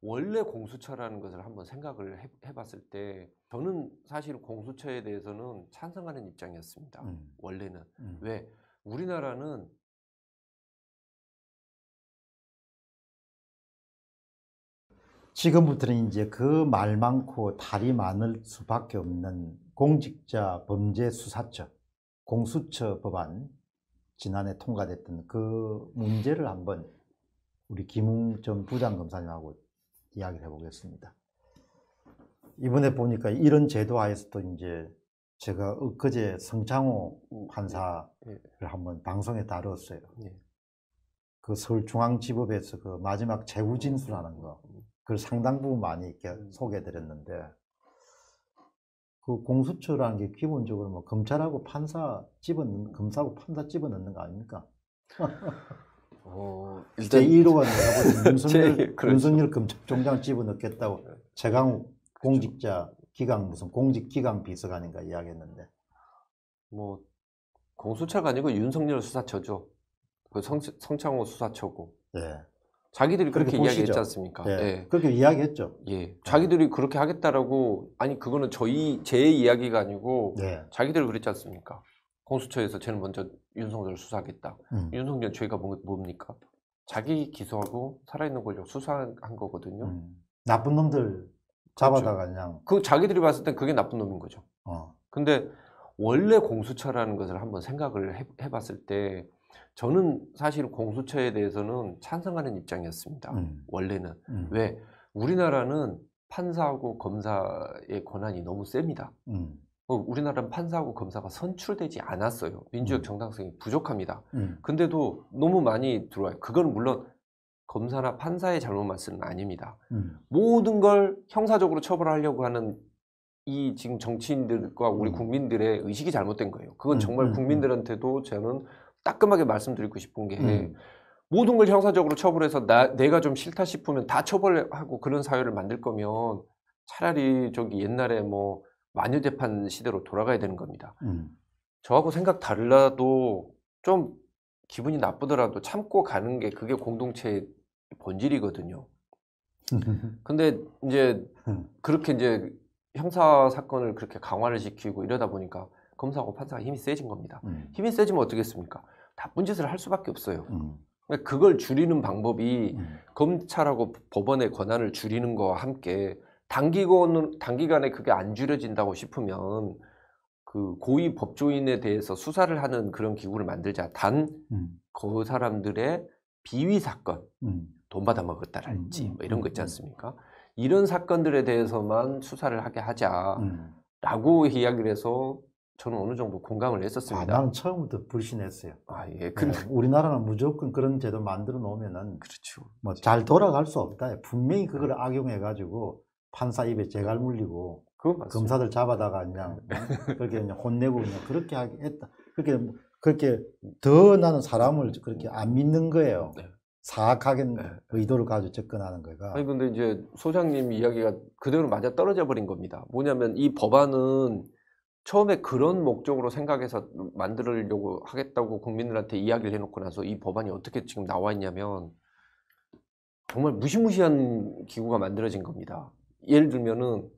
원래 공수처라는 것을 한번 생각을 해, 봤을때 저는 사실 공수처에 대해서는 찬성하는 입장이었습니다. 음. 원래는 음. 왜 우리나라는 지금부터는 이제 그 말 많고 달이 많을 수밖에 없는 공직자 범죄 수사처 공수처 법안 지난해 통과됐던 그 문제를 한번 우리 김웅 전 부장검사님하고 이야기를 해보겠습니다. 이번에 보니까 이런 제도 하에서도 이제 제가 엊그제 성창호 판사를 예. 한번 방송에 다뤘어요. 예. 그 서울중앙지법에서 그 마지막 재후 진술하는 거, 음. 그걸 상당 부분 많이 이렇게 음. 소개해드렸는데, 그 공수처라는 게 기본적으로 뭐 검찰하고 판사 집어 검사하고 판사 집어 넣는 거 아닙니까? 어, 일단 1호가 나가고 윤석열, 제, 윤석열 검찰총장 집어넣겠다고 최강 공직자 기강 무슨 공직 기강 비서관인가 이야기했는데 뭐 공수처가 아니고 윤석열 수사처죠. 그 성, 성창호 수사처고. 예. 자기들이 그렇게, 그렇게 이야기했지 않습니까? 예. 예. 그렇게 이야기했죠. 예. 자기들이 그렇게 하겠다라고 아니 그거는 저희 제 이야기가 아니고 예. 자기들이 그랬지 않습니까? 공수처에서 제일 먼저 윤석열 수사하겠다. 음. 윤석열 죄가 뭡니까? 자기 기소하고 살아있는 권력 수사한 거거든요. 음. 나쁜 놈들 그렇죠. 잡아다가 그렇죠. 그냥. 그 자기들이 봤을 땐 그게 나쁜 놈인 거죠. 어. 근데 원래 공수처라는 것을 한번 생각을 해, 해봤을 때 저는 사실 공수처에 대해서는 찬성하는 입장이었습니다. 음. 원래는. 음. 왜? 우리나라는 판사하고 검사의 권한이 너무 셉니다. 음. 어, 우리나라는 판사하고 검사가 선출되지 않았어요. 민주적 음. 정당성이 부족합니다. 음. 근데도 너무 많이 들어와요. 그건 물론 검사나 판사의 잘못만 쓰는 아닙니다. 음. 모든 걸 형사적으로 처벌하려고 하는 이 지금 정치인들과 우리 음. 국민들의 의식이 잘못된 거예요. 그건 음, 정말 국민들한테도 저는 따끔하게 말씀드리고 싶은 게 모든 걸 형사적으로 처벌해서 나, 내가 좀 싫다 싶으면 다 처벌하고 그런 사회를 만들 거면 차라리 저기 옛날에 뭐 만녀 재판 시대로 돌아가야 되는 겁니다. 음. 저하고 생각 달라도 좀 기분이 나쁘더라도 참고 가는 게 그게 공동체의 본질이거든요. 근데 이제 음. 그렇게 이제 형사 사건을 그렇게 강화를 시키고 이러다 보니까 검사하고 판사가 힘이 세진 겁니다. 음. 힘이 세지면 어떻겠습니까? 나쁜 짓을 할 수밖에 없어요. 음. 그 그걸 줄이는 방법이 음. 검찰하고 법원의 권한을 줄이는 거와 함께 단기간, 단기간에 그게 안 줄여진다고 싶으면 그 고위 법조인에 대해서 수사를 하는 그런 기구를 만들자. 단그 음. 사람들의 비위 사건, 음. 돈 받아먹었다랄지 음, 음, 뭐 이런 거 있지 않습니까? 이런 사건들에 대해서만 수사를 하게 하자라고 이야기를 해서 저는 어느 정도 공감을 했었습니다. 아, 나는 처음부터 불신했어요. 아, 예. 예 근데 네, 우리나라는 무조건 그런 제도 만들어 놓으면은 그렇죠. 뭐 잘 돌아갈 수 없다. 분명히 그걸 아. 악용해 가지고 판사 입에 재갈 물리고 검사들 잡아다가 그냥 네. 그렇게 그냥 혼내고 그냥 그렇게 하 했다. 그렇게 뭐 그렇게 더 나는 사람을 그렇게 안 믿는 거예요. 네. 사악하게 네. 의도를 가지고 접근하는 거가. 아니 근데 이제 소장님 이야기가 그대로 맞아 떨어져 버린 겁니다. 뭐냐면 이 법안은 처음에 그런 목적으로 생각해서 만들려고 하겠다고 국민들한테 이야기를 해놓고 나서 이 법안이 어떻게 지금 나와 있냐면 정말 무시무시한 기구가 만들어진 겁니다. 예를 들면은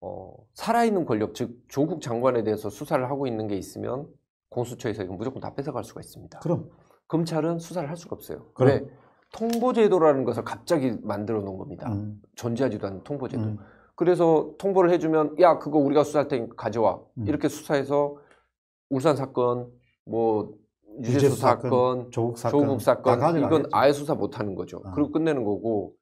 어, 살아있는 권력 즉 조국 장관에 대해서 수사를 하고 있는 게 있으면 공수처에서 이건 무조건 다 뺏어갈 수가 있습니다. 그럼 검찰은 수사를 할 수가 없어요. 그럼. 왜 통보제도라는 것을 갑자기 만들어 놓은 겁니다. 음. 존재하지도 않는 통보제도. 음. 그래서 통보를 해주면 야 그거 우리가 수사할 테니 가져와 음. 이렇게 수사해서 울산 사건 뭐 유재수 사건, 사건, 조국 사건, 조국 사건 이건 아예 수사 못하는 거죠. 아. 그리고 끝내는 거고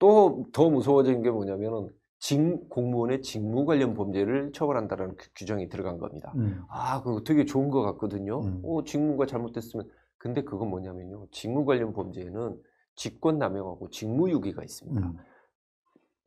또더 무서워진 게 뭐냐면은 직, 공무원의 직무 관련 범죄를 처벌한다는그 규정이 들어간 겁니다. 음. 아, 그거 되게 좋은 것 같거든요. 음. 어, 직무가 잘못됐으면. 근데 그건 뭐냐면요. 직무 관련 범죄에는 직권남용하고 직무유기가 있습니다. 음.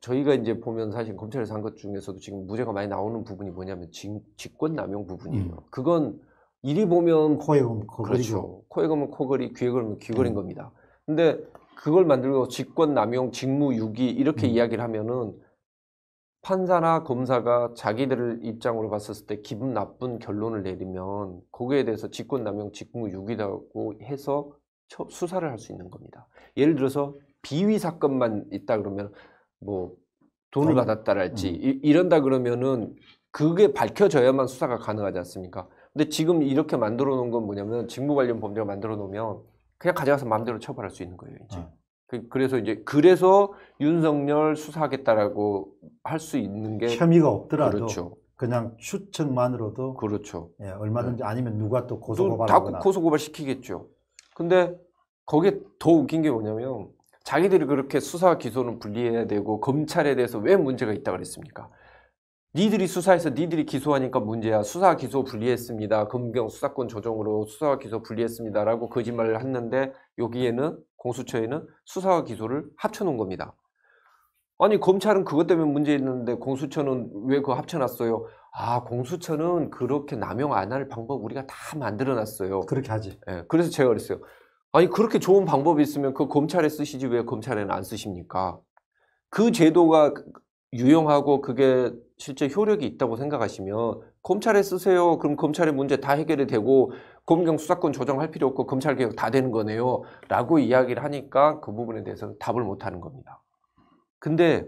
저희가 이제 보면 사실 검찰에서 한 것 중에서도 지금 무죄가 많이 나오는 부분이 뭐냐면 직, 직권남용 부분이에요. 음. 그건 이리 보면 코에 걸면 그렇죠. 코에 걸면 코걸이, 귀에 걸면 귀걸인 음. 겁니다. 근데 그걸 만들고 직권 남용, 직무 유기 이렇게 음. 이야기를 하면은 판사나 검사가 자기들 입장으로 봤었을 때 기분 나쁜 결론을 내리면 거기에 대해서 직권 남용, 직무 유기라고 해서 수사를 할 수 있는 겁니다. 예를 들어서 비위 사건만 있다 그러면 뭐 돈을 받았다랄지 음. 이런다 그러면은 그게 밝혀져야만 수사가 가능하지 않습니까? 근데 지금 이렇게 만들어 놓은 건 뭐냐면 직무 관련 범죄가 만들어 놓으면 그냥 가져가서 마음대로 처벌할 수 있는 거예요. 이제. 어. 그, 래서 이제 그래서 윤석열 수사하겠다라고 할 수 있는 게 혐의가 없더라도 그렇죠. 그냥 추측만으로도 그렇죠. 예, 얼마든지 네. 아니면 누가 또고소고발다 고소고발 시키겠죠. 근데 거기에 더 웃긴 게 뭐냐면 자기들이 그렇게 수사 기소는 분리해야 되고 검찰에 대해서 왜 문제가 있다 고 그랬습니까? 니들이 수사해서 니들이 기소하니까 문제야. 수사 기소 분리했습니다. 금경 수사권 조정으로 수사 기소 분리했습니다라고 거짓말을 했는데 여기에는 공수처에는 수사와 기소를 합쳐놓은 겁니다. 아니 검찰은 그것 때문에 문제 있는데 공수처는 왜 그거 합쳐놨어요? 아 공수처는 그렇게 남용 안 할 방법 우리가 다 만들어놨어요. 그렇게 하지. 예, 그래서 제가 그랬어요. 아니 그렇게 좋은 방법이 있으면 그 검찰에 쓰시지 왜 검찰에는 안 쓰십니까? 그 제도가 유용하고 그게 실제 효력이 있다고 생각하시면 검찰에 쓰세요. 그럼 검찰의 문제 다 해결이 되고 검경 수사권 조정할 필요 없고 검찰 개혁 다 되는 거네요. 라고 이야기를 하니까 그 부분에 대해서는 답을 못 하는 겁니다. 근데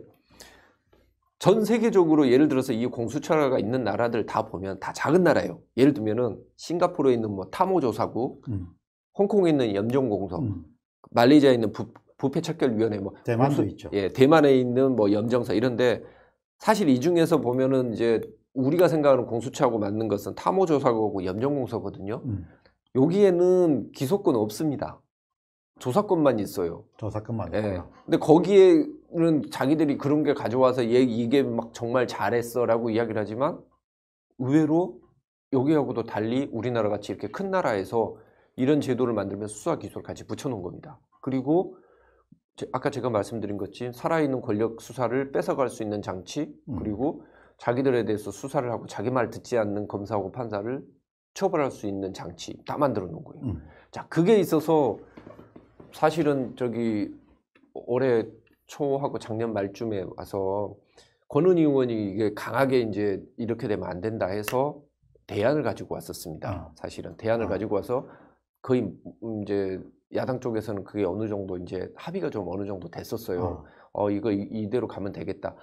전 세계적으로 예를 들어서 이 공수처가 있는 나라들 다 보면 다 작은 나라예요. 예를 들면은 싱가포르에 있는 뭐 타모조사국, 음. 홍콩에 있는 염정공석 음. 말레이시아에 있는 북, 부패척결위원회 뭐 대만도 무슨, 있죠. 예, 대만에 있는 뭐 염정사 이런데 사실 이 중에서 보면은 이제 우리가 생각하는 공수처하고 맞는 것은 탐호조사고 염정공서거든요. 음. 여기에는 기소권 없습니다. 조사권만 있어요. 조사권만. 예. 근데 거기에는 자기들이 그런 게 가져와서 얘 이게 막 정말 잘했어라고 이야기를 하지만 의외로 여기하고도 달리 우리나라 같이 이렇게 큰 나라에서 이런 제도를 만들면 수사 기소를 같이 붙여놓은 겁니다. 그리고 아까 제가 말씀드린 것처럼 살아있는 권력 수사를 뺏어갈 수 있는 장치 음. 그리고 자기들에 대해서 수사를 하고 자기 말 듣지 않는 검사하고 판사를 처벌할 수 있는 장치 다 만들어 놓은 거예요. 음. 자, 그게 있어서 사실은 저기 올해 초하고 작년 말쯤에 와서 권은희 의원이 이게 강하게 이제 이렇게 되면 안 된다 해서 대안을 가지고 왔었습니다. 아. 사실은 대안을 아. 가지고 와서 거의 음, 이제 야당 쪽에서는 그게 어느 정도 이제 합의가 좀 어느 정도 됐었어요. 어, 어 이거 이, 대로 가면 되겠다.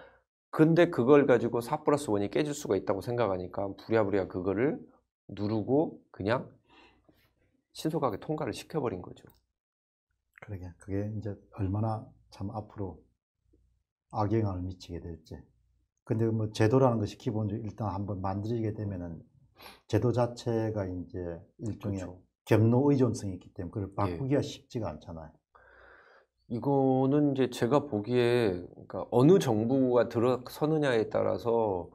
근데 그걸 가지고 4 플러스 1이 깨질 수가 있다고 생각하니까 부랴부랴 그거를 누르고 그냥 신속하게 통과를 시켜버린 거죠. 그러게 그게 이제 얼마나 참 앞으로 악영향을 미치게 될지. 근데 뭐 제도라는 것이 기본적으로 일단 한번 만들어지게 되면은 제도 자체가 이제 일종의 그렇죠. 경로 의존성이 있기 때문에 그걸 예. 바꾸기가 쉽지가 않잖아요. 이거는 이제 제가 보기에 그러니까 어느 정부가 들어서느냐에 따라서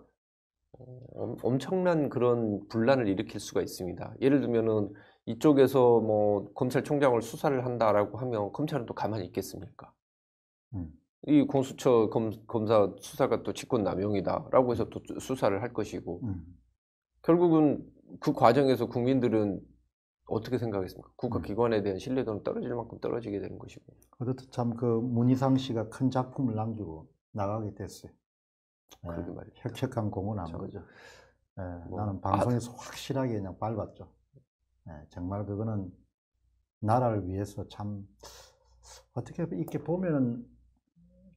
어, 엄청난 그런 분란을 일으킬 수가 있습니다. 예를 들면은 이쪽에서 뭐 검찰총장을 수사를 한다라고 하면 검찰은 또 가만히 있겠습니까? 음. 이 공수처 검, 사 수사가 또 직권 남용이다라고 해서 또 수사를 할 것이고 음. 결국은 그 과정에서 국민들은 어떻게 생각하겠습니까? 국가기관에 음. 대한 신뢰도는 떨어질 만큼 떨어지게 되는 것이고. 그렇듯 참그 문희상 씨가 큰 작품을 남기고 나가게 됐어요. 예, 그러게 말이죠. 혁혁한 공은 안 거죠. 예, 뭐, 나는 아, 방송에서 아, 확실하게 그냥 밟았죠. 예, 정말 그거는 나라를 위해서 참 어떻게 이렇게 보면은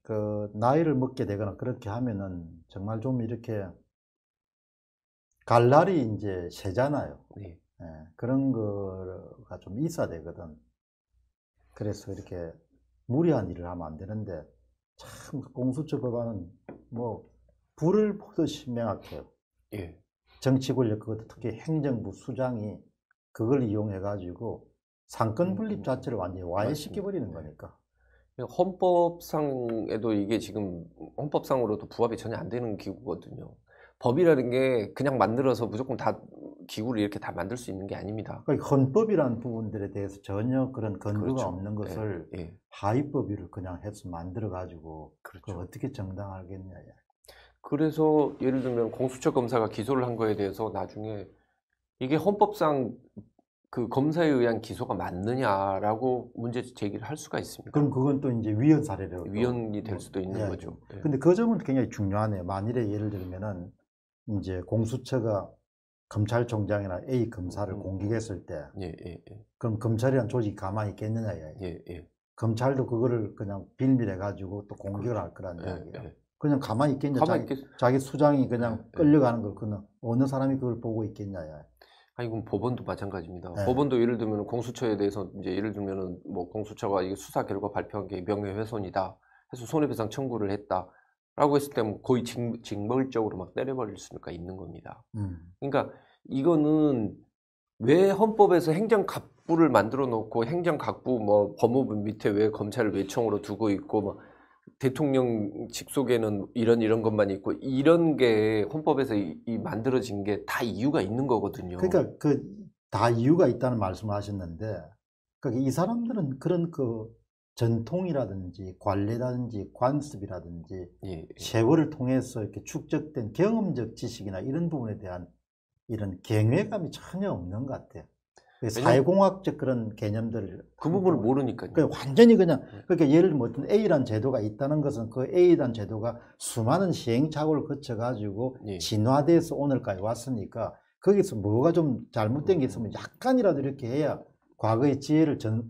그 나이를 먹게 되거나 그렇게 하면은 정말 좀 이렇게 갈날이 이제 새잖아요. 네. 예, 그런 거가 좀 있어야 되거든. 그래서 이렇게 무리한 일을 하면 안 되는데 참 공수처 법안은 뭐 불을 보듯이 명확해요. 예. 정치 권력 그것도 특히 행정부 수장이 그걸 이용해 가지고 상권 음, 분립 음, 자체를 완전히 음. 와해시켜 버리는 거니까. 예. 헌법상에도 이게 지금 헌법상으로도 부합이 전혀 안 되는 기구거든요. 법이라는 게 그냥 만들어서 무조건 다 기구를 이렇게 다 만들 수 있는 게 아닙니다. 그러니까 헌법이란 부분들에 대해서 전혀 그런 근거가 그렇죠. 없는 것을 예, 예. 하위법위를 그냥 해서 만들어 가지고 그렇죠. 어떻게 정당하겠냐. 그래서 예를 들면 공수처 검사가 기소를 한 거에 대해서 나중에 이게 헌법상 그 검사에 의한 기소가 맞느냐라고 문제 제기를 할 수가 있습니다. 그럼 그건 또 이제 위헌 사례로 위헌이 될 뭐 수도 있는 네. 거죠. 네. 근데 그 점은 굉장히 중요하네요. 만일에 예를 들면은 이제 공수처가 검찰총장이나 A 검사를 음. 공격했을 때 예, 예, 예. 그럼 검찰이란 조직이 가만히 있겠느냐 예, 예. 검찰도 그거를 그냥 빌밀해 가지고 또 그렇죠. 공격을 할 거란 예, 이야기예요. 예. 그냥 가만히 있겠냐 가만히 자기, 있겠... 자기 수장이 그냥 예, 예, 끌려가는 걸 그는 어느 사람이 그걸 보고 있겠냐야. 아니 이건 법원도 마찬가지입니다. 네. 법원도 예를 들면 공수처에 대해서 이제 예를 들면뭐 공수처가 이게 수사 결과 발표한 게 명예훼손이다 해서 손해배상 청구를 했다 라고 했을 때뭐 거의 직, 직물적으로 막 때려버릴 수가 있는 겁니다. 음. 그러니까 이거는 왜 헌법에서 행정각부를 만들어 놓고 행정각부 뭐 법무부 밑에 왜 검찰을 외청으로 두고 있고 막 뭐 대통령 직속에는 이런 이런 것만 있고 이런 게 헌법에서 이, 이 만들어진 게 다 이유가 있는 거거든요. 그러니까 그 다 이유가 있다는 말씀하셨는데 을 그러니까 이 사람들은 그런 그 전통이라든지 관례라든지 관습이라든지 예, 예, 세월을 통해서 이렇게 축적된 경험적 지식이나 이런 부분에 대한 이런 경외감이 전혀 없는 것 같아요. 그 사회공학적 그런 개념들을 그 부분을 모르니까요. 그러니까 완전히 그냥 예. 그러니까 예를 들면 어떤 A란 제도가 있다는 것은 그 A란 제도가 수많은 시행착오를 거쳐 가지고 예. 진화돼서 오늘까지 왔으니까 거기서 뭐가 좀 잘못된 게 음. 있으면 약간이라도 이렇게 해야 과거의 지혜를 전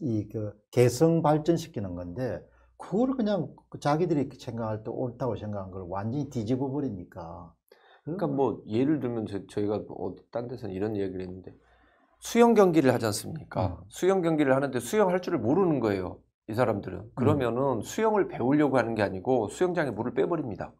이그 개성 발전시키는 건데 그걸 그냥 그 자기들이 생각할 때 옳다고 생각한 걸 완전히 뒤집어 버리니까. 그러니까 음. 뭐 예를 들면 저희가 어, 딴 데서는 이런 얘기를 했는데 수영 경기를 하지 않습니까? 음. 수영 경기를 하는데 수영할 줄을 모르는 거예요. 이 사람들은 음. 그러면은 음. 수영을 배우려고 하는 게 아니고 수영장에 물을 빼버립니다.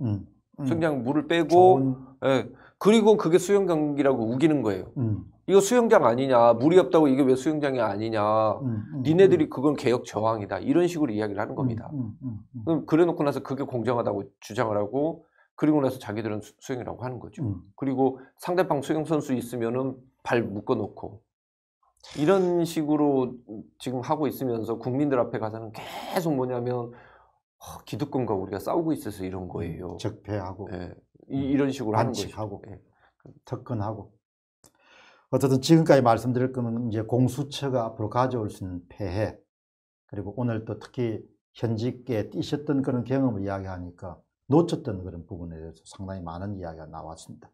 음. 음. 수영장 물을 빼고 예, 그리고 그게 수영 경기라고 우기는 거예요. 음. 이거 수영장 아니냐, 물이 없다고 이게 왜 수영장이 아니냐, 음, 음, 음. 니네들이 그건 개혁 저항이다. 이런 식으로 이야기를 하는 음, 겁니다. 음, 그럼 그래놓고 나서 그게 공정하다고 주장을 하고, 그리고 나서 자기들은 수, 영이라고 하는 거죠. 그리고 상대방 수영 선수 있으면은 발 묶어놓고, 이런 식으로 지금 하고 있으면서 국민들 앞에 가서는 계속 뭐냐면, 어, 기득권과 우리가 싸우고 있어서 이런 거예요. 적폐하고. 네. 이, 런 식으로 반칙하고 예. 접근하고 어쨌든 지금까지 말씀드릴 거는 이제 공수처가 앞으로 가져올 수 있는 폐해 그리고 오늘 또 특히 현직에 뛰셨던 그런 경험을 이야기하니까 놓쳤던 그런 부분에 대해서 상당히 많은 이야기가 나왔습니다.